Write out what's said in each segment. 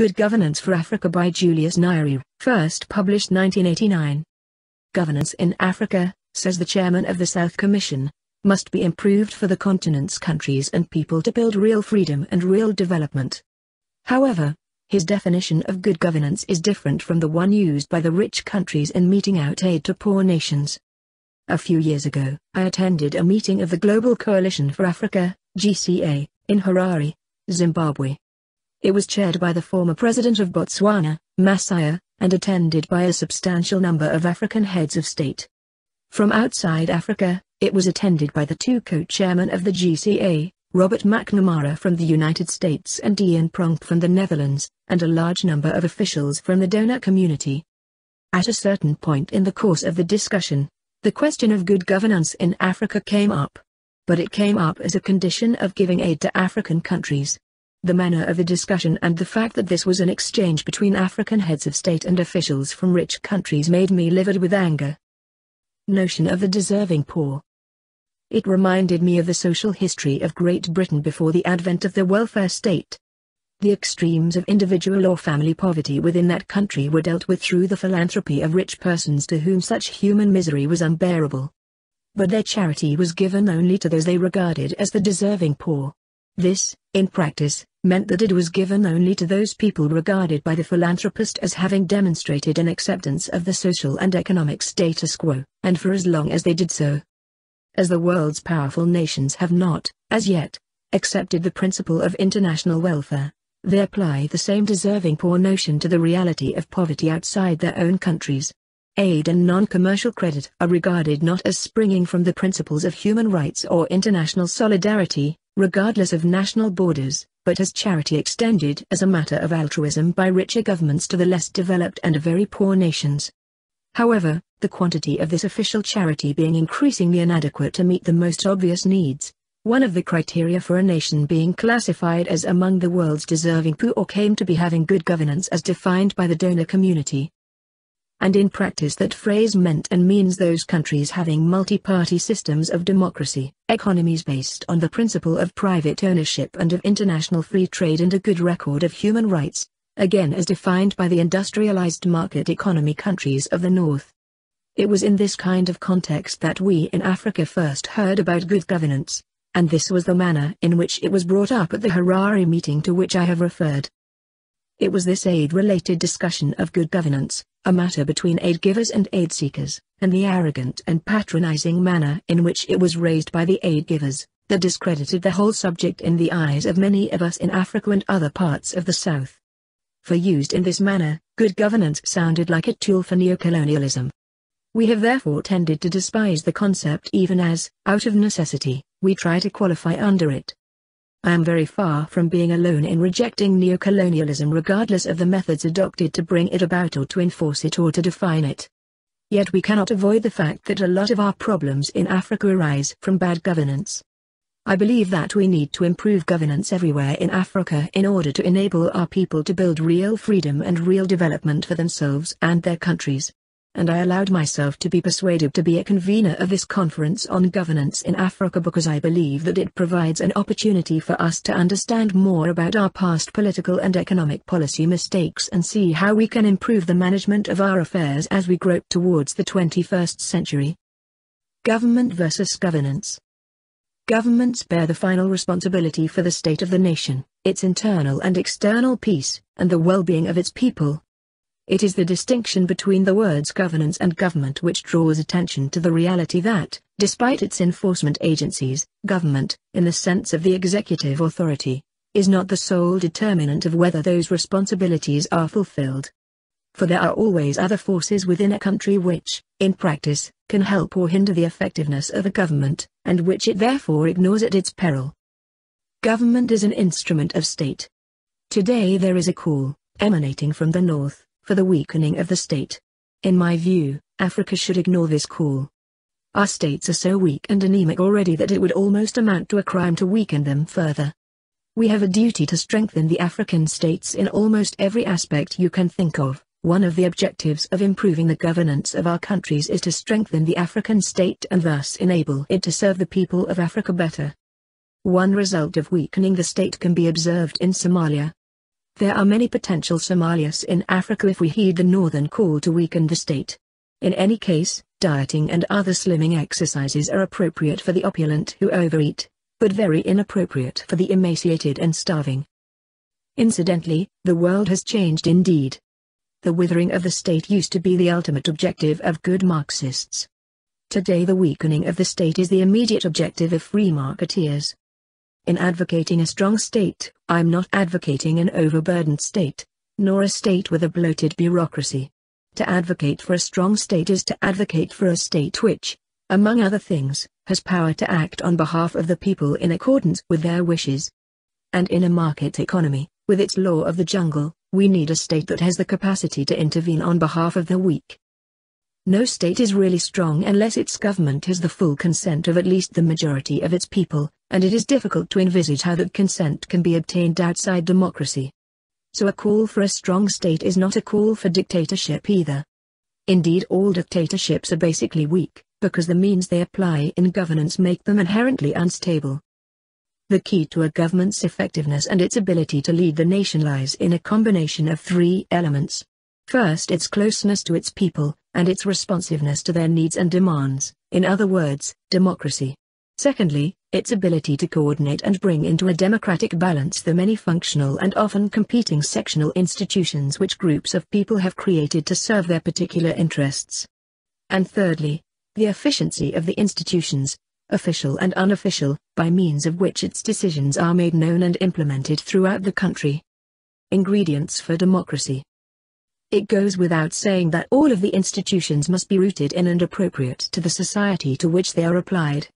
Good Governance for Africa by Julius Nyerere, first published 1989. Governance in Africa, says the chairman of the South Commission, must be improved for the continent's countries and people to build real freedom and real development. However, his definition of good governance is different from the one used by the rich countries in meting out aid to poor nations. A few years ago, I attended a meeting of the Global Coalition for Africa, GCA, in Harare, Zimbabwe. It was chaired by the former president of Botswana, Masaya, and attended by a substantial number of African heads of state. From outside Africa, it was attended by the two co-chairmen of the GCA, Robert McNamara from the United States and Ian Pronk from the Netherlands, and a large number of officials from the donor community. At a certain point in the course of the discussion, the question of good governance in Africa came up. But it came up as a condition of giving aid to African countries. The manner of the discussion and the fact that this was an exchange between African heads of state and officials from rich countries made me livid with anger. Notion of the deserving poor. It reminded me of the social history of Great Britain before the advent of the welfare state. The extremes of individual or family poverty within that country were dealt with through the philanthropy of rich persons to whom such human misery was unbearable. But their charity was given only to those they regarded as the deserving poor. This, in practice, meant that it was given only to those people regarded by the philanthropist as having demonstrated an acceptance of the social and economic status quo, and for as long as they did so. As the world's powerful nations have not, as yet, accepted the principle of international welfare, they apply the same deserving poor notion to the reality of poverty outside their own countries. Aid and non-commercial credit are regarded not as springing from the principles of human rights or international solidarity, regardless of national borders, but has charity extended as a matter of altruism by richer governments to the less developed and very poor nations. However, the quantity of this official charity being increasingly inadequate to meet the most obvious needs, one of the criteria for a nation being classified as among the world's deserving poor came to be having good governance as defined by the donor community and in practice that phrase meant and means those countries having multi-party systems of democracy, economies based on the principle of private ownership and of international free trade and a good record of human rights, again as defined by the industrialized market economy countries of the North. It was in this kind of context that we in Africa first heard about good governance, and this was the manner in which it was brought up at the Harare meeting to which I have referred. It was this aid-related discussion of good governance, a matter between aid givers and aid seekers, and the arrogant and patronizing manner in which it was raised by the aid givers, that discredited the whole subject in the eyes of many of us in Africa and other parts of the South. For used in this manner, good governance sounded like a tool for neocolonialism. We have therefore tended to despise the concept even as, out of necessity, we try to qualify under it. I am very far from being alone in rejecting neocolonialism regardless of the methods adopted to bring it about or to enforce it or to define it. Yet we cannot avoid the fact that a lot of our problems in Africa arise from bad governance. I believe that we need to improve governance everywhere in Africa in order to enable our people to build real freedom and real development for themselves and their countries and I allowed myself to be persuaded to be a convener of this conference on governance in Africa because I believe that it provides an opportunity for us to understand more about our past political and economic policy mistakes and see how we can improve the management of our affairs as we grope towards the 21st century. Government versus governance. Governments bear the final responsibility for the state of the nation, its internal and external peace, and the well-being of its people, it is the distinction between the words governance and government which draws attention to the reality that, despite its enforcement agencies, government, in the sense of the executive authority, is not the sole determinant of whether those responsibilities are fulfilled. For there are always other forces within a country which, in practice, can help or hinder the effectiveness of a government, and which it therefore ignores at its peril. Government is an instrument of state. Today there is a call, emanating from the north, for the weakening of the state. In my view, Africa should ignore this call. Our states are so weak and anemic already that it would almost amount to a crime to weaken them further. We have a duty to strengthen the African states in almost every aspect you can think of. One of the objectives of improving the governance of our countries is to strengthen the African state and thus enable it to serve the people of Africa better. One result of weakening the state can be observed in Somalia, there are many potential Somalias in Africa if we heed the northern call to weaken the state. In any case, dieting and other slimming exercises are appropriate for the opulent who overeat, but very inappropriate for the emaciated and starving. Incidentally, the world has changed indeed. The withering of the state used to be the ultimate objective of good Marxists. Today the weakening of the state is the immediate objective of free marketeers. In advocating a strong state, I'm not advocating an overburdened state, nor a state with a bloated bureaucracy. To advocate for a strong state is to advocate for a state which, among other things, has power to act on behalf of the people in accordance with their wishes. And in a market economy, with its law of the jungle, we need a state that has the capacity to intervene on behalf of the weak. No state is really strong unless its government has the full consent of at least the majority of its people, and it is difficult to envisage how that consent can be obtained outside democracy. So a call for a strong state is not a call for dictatorship either. Indeed all dictatorships are basically weak, because the means they apply in governance make them inherently unstable. The key to a government's effectiveness and its ability to lead the nation lies in a combination of three elements. First its closeness to its people, and its responsiveness to their needs and demands, in other words, democracy. Secondly, its ability to coordinate and bring into a democratic balance the many functional and often competing sectional institutions which groups of people have created to serve their particular interests. And thirdly, the efficiency of the institutions, official and unofficial, by means of which its decisions are made known and implemented throughout the country. Ingredients for democracy. It goes without saying that all of the institutions must be rooted in and appropriate to the society to which they are applied.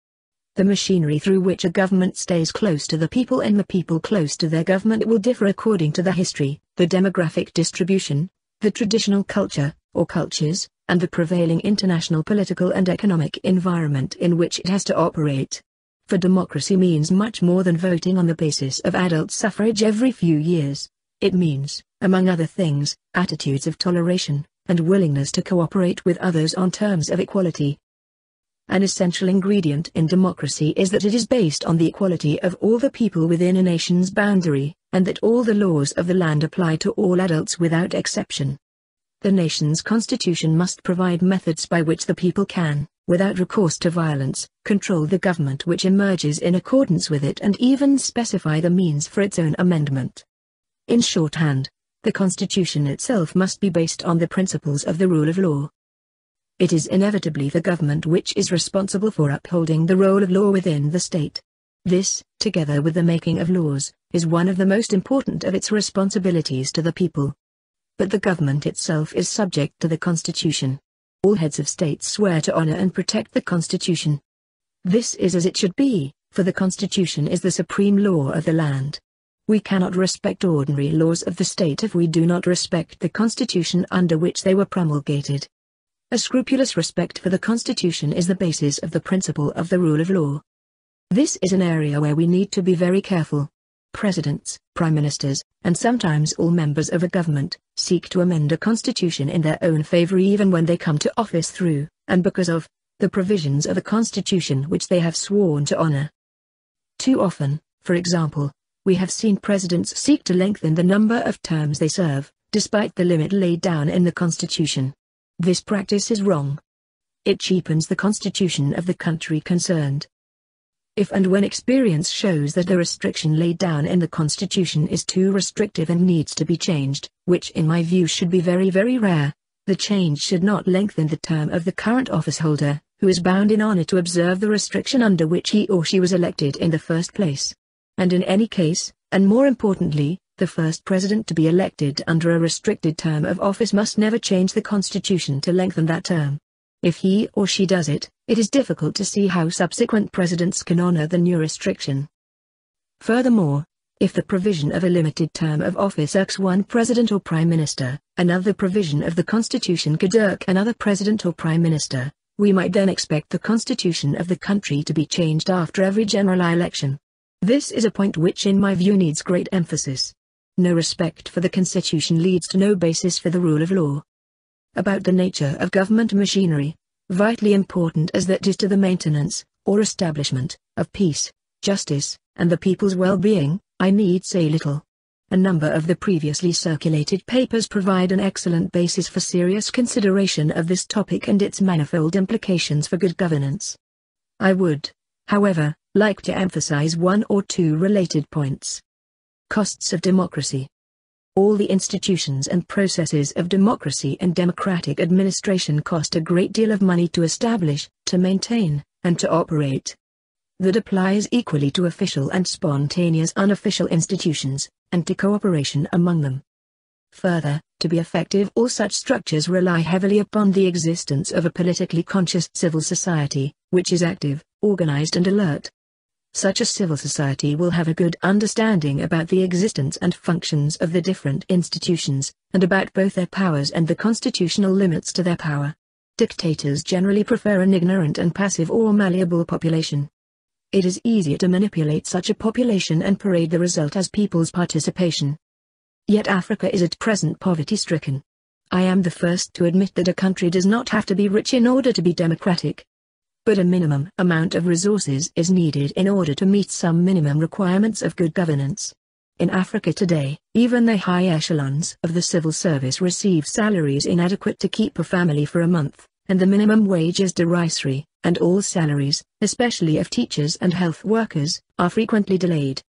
The machinery through which a government stays close to the people and the people close to their government will differ according to the history, the demographic distribution, the traditional culture, or cultures, and the prevailing international political and economic environment in which it has to operate. For democracy means much more than voting on the basis of adult suffrage every few years. It means, among other things, attitudes of toleration, and willingness to cooperate with others on terms of equality, an essential ingredient in democracy is that it is based on the equality of all the people within a nation's boundary, and that all the laws of the land apply to all adults without exception. The nation's constitution must provide methods by which the people can, without recourse to violence, control the government which emerges in accordance with it and even specify the means for its own amendment. In shorthand, the Constitution itself must be based on the principles of the rule of law, it is inevitably the government which is responsible for upholding the role of law within the state. This, together with the making of laws, is one of the most important of its responsibilities to the people. But the government itself is subject to the Constitution. All heads of state swear to honor and protect the Constitution. This is as it should be, for the Constitution is the supreme law of the land. We cannot respect ordinary laws of the state if we do not respect the Constitution under which they were promulgated. A scrupulous respect for the Constitution is the basis of the principle of the rule of law. This is an area where we need to be very careful. Presidents, prime ministers, and sometimes all members of a government, seek to amend a constitution in their own favor even when they come to office through, and because of, the provisions of a constitution which they have sworn to honor. Too often, for example, we have seen presidents seek to lengthen the number of terms they serve, despite the limit laid down in the constitution. This practice is wrong. It cheapens the constitution of the country concerned. If and when experience shows that the restriction laid down in the Constitution is too restrictive and needs to be changed, which in my view should be very very rare, the change should not lengthen the term of the current office holder, who is bound in honor to observe the restriction under which he or she was elected in the first place. And in any case, and more importantly, the first president to be elected under a restricted term of office must never change the Constitution to lengthen that term. If he or she does it, it is difficult to see how subsequent presidents can honor the new restriction. Furthermore, if the provision of a limited term of office irks one president or prime minister, another provision of the Constitution could irk another president or prime minister, we might then expect the constitution of the country to be changed after every general election. This is a point which in my view needs great emphasis. No respect for the Constitution leads to no basis for the rule of law. About the nature of government machinery, vitally important as that is to the maintenance, or establishment, of peace, justice, and the people's well-being, I need say little. A number of the previously circulated papers provide an excellent basis for serious consideration of this topic and its manifold implications for good governance. I would, however, like to emphasize one or two related points. Costs of Democracy All the institutions and processes of democracy and democratic administration cost a great deal of money to establish, to maintain, and to operate. That applies equally to official and spontaneous unofficial institutions, and to cooperation among them. Further, to be effective all such structures rely heavily upon the existence of a politically conscious civil society, which is active, organized and alert, such a civil society will have a good understanding about the existence and functions of the different institutions, and about both their powers and the constitutional limits to their power. Dictators generally prefer an ignorant and passive or malleable population. It is easier to manipulate such a population and parade the result as people's participation. Yet Africa is at present poverty-stricken. I am the first to admit that a country does not have to be rich in order to be democratic but a minimum amount of resources is needed in order to meet some minimum requirements of good governance. In Africa today, even the high echelons of the civil service receive salaries inadequate to keep a family for a month, and the minimum wage is derisory, and all salaries, especially of teachers and health workers, are frequently delayed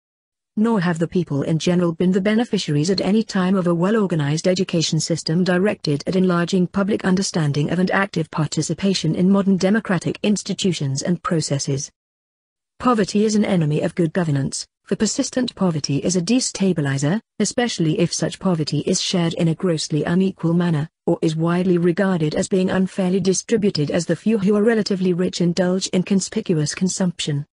nor have the people in general been the beneficiaries at any time of a well-organized education system directed at enlarging public understanding of and active participation in modern democratic institutions and processes. Poverty is an enemy of good governance, for persistent poverty is a destabilizer, especially if such poverty is shared in a grossly unequal manner, or is widely regarded as being unfairly distributed as the few who are relatively rich indulge in conspicuous consumption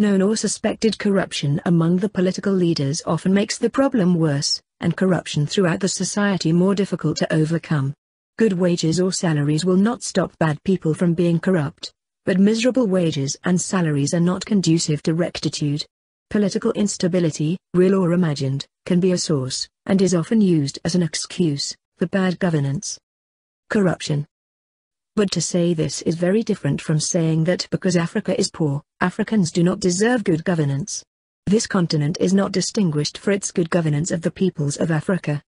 known or suspected corruption among the political leaders often makes the problem worse, and corruption throughout the society more difficult to overcome. Good wages or salaries will not stop bad people from being corrupt, but miserable wages and salaries are not conducive to rectitude. Political instability, real or imagined, can be a source, and is often used as an excuse, for bad governance. Corruption but to say this is very different from saying that because Africa is poor, Africans do not deserve good governance. This continent is not distinguished for its good governance of the peoples of Africa.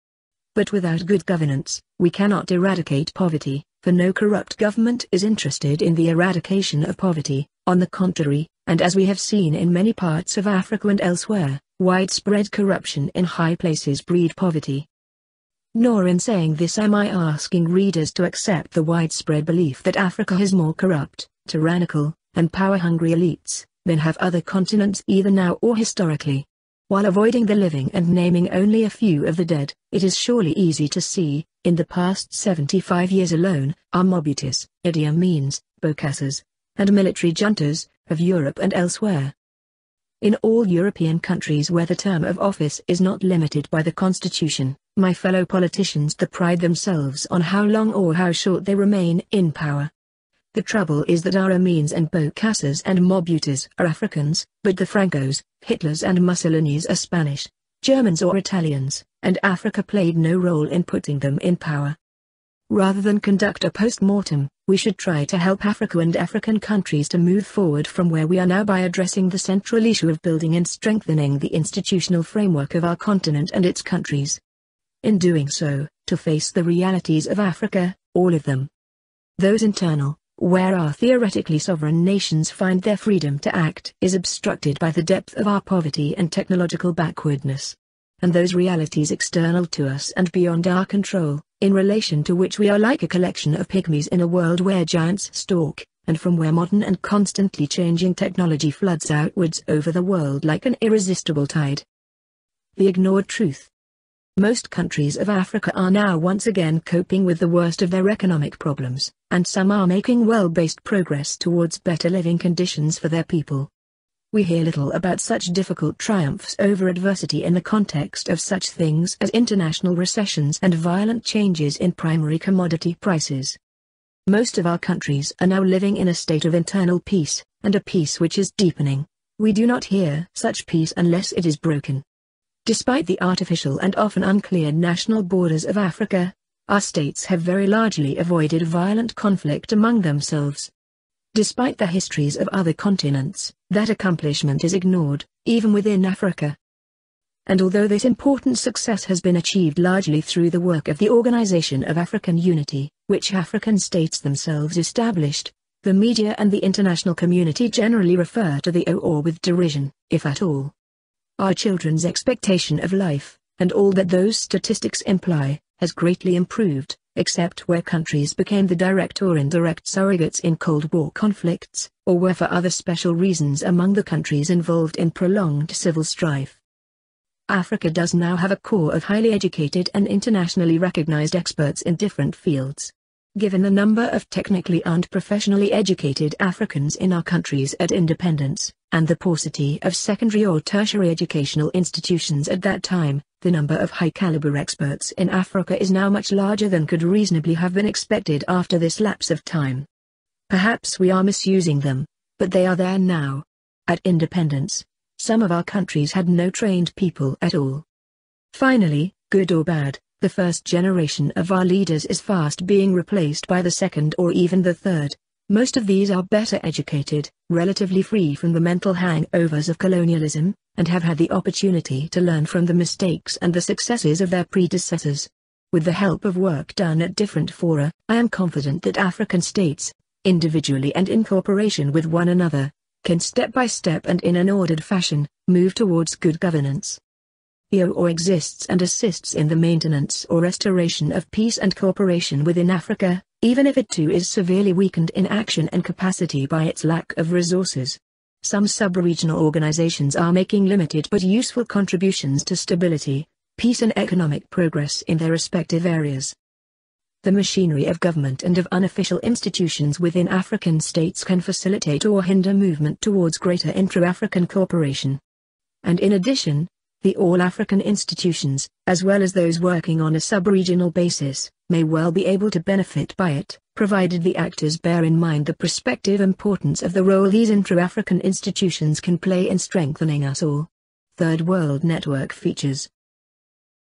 But without good governance, we cannot eradicate poverty, for no corrupt government is interested in the eradication of poverty, on the contrary, and as we have seen in many parts of Africa and elsewhere, widespread corruption in high places breed poverty. Nor in saying this am I asking readers to accept the widespread belief that Africa has more corrupt, tyrannical, and power-hungry elites, than have other continents either now or historically. While avoiding the living and naming only a few of the dead, it is surely easy to see, in the past 75 years alone, our Mobutis, Idi Amins, Bocassas, and military juntas, of Europe and elsewhere. In all European countries where the term of office is not limited by the constitution, my fellow politicians that pride themselves on how long or how short they remain in power. The trouble is that our Amins and Bocassas and Mobutas are Africans, but the Francos, Hitlers and Mussolinis are Spanish, Germans or Italians, and Africa played no role in putting them in power. Rather than conduct a post-mortem, we should try to help Africa and African countries to move forward from where we are now by addressing the central issue of building and strengthening the institutional framework of our continent and its countries in doing so, to face the realities of Africa, all of them. Those internal, where our theoretically sovereign nations find their freedom to act is obstructed by the depth of our poverty and technological backwardness. And those realities external to us and beyond our control, in relation to which we are like a collection of pygmies in a world where giants stalk, and from where modern and constantly changing technology floods outwards over the world like an irresistible tide. The ignored truth, most countries of Africa are now once again coping with the worst of their economic problems, and some are making well-based progress towards better living conditions for their people. We hear little about such difficult triumphs over adversity in the context of such things as international recessions and violent changes in primary commodity prices. Most of our countries are now living in a state of internal peace, and a peace which is deepening. We do not hear such peace unless it is broken. Despite the artificial and often unclear national borders of Africa, our states have very largely avoided violent conflict among themselves. Despite the histories of other continents, that accomplishment is ignored, even within Africa. And although this important success has been achieved largely through the work of the Organization of African Unity, which African states themselves established, the media and the international community generally refer to the OOR with derision, if at all. Our children's expectation of life, and all that those statistics imply, has greatly improved, except where countries became the direct or indirect surrogates in Cold War conflicts, or were for other special reasons among the countries involved in prolonged civil strife. Africa does now have a core of highly educated and internationally recognized experts in different fields. Given the number of technically and professionally educated Africans in our countries at independence, and the paucity of secondary or tertiary educational institutions at that time, the number of high-caliber experts in Africa is now much larger than could reasonably have been expected after this lapse of time. Perhaps we are misusing them, but they are there now. At independence, some of our countries had no trained people at all. Finally, good or bad, the first generation of our leaders is fast being replaced by the second or even the third, most of these are better educated, relatively free from the mental hangovers of colonialism, and have had the opportunity to learn from the mistakes and the successes of their predecessors. With the help of work done at different fora, I am confident that African states, individually and in cooperation with one another, can step by step and in an ordered fashion, move towards good governance. The OOR exists and assists in the maintenance or restoration of peace and cooperation within Africa, even if it too is severely weakened in action and capacity by its lack of resources. Some subregional organizations are making limited but useful contributions to stability, peace and economic progress in their respective areas. The machinery of government and of unofficial institutions within African states can facilitate or hinder movement towards greater intra-African cooperation. And in addition, the all-African institutions, as well as those working on a sub-regional basis, may well be able to benefit by it, provided the actors bear in mind the prospective importance of the role these intra-African institutions can play in strengthening us all. Third World Network features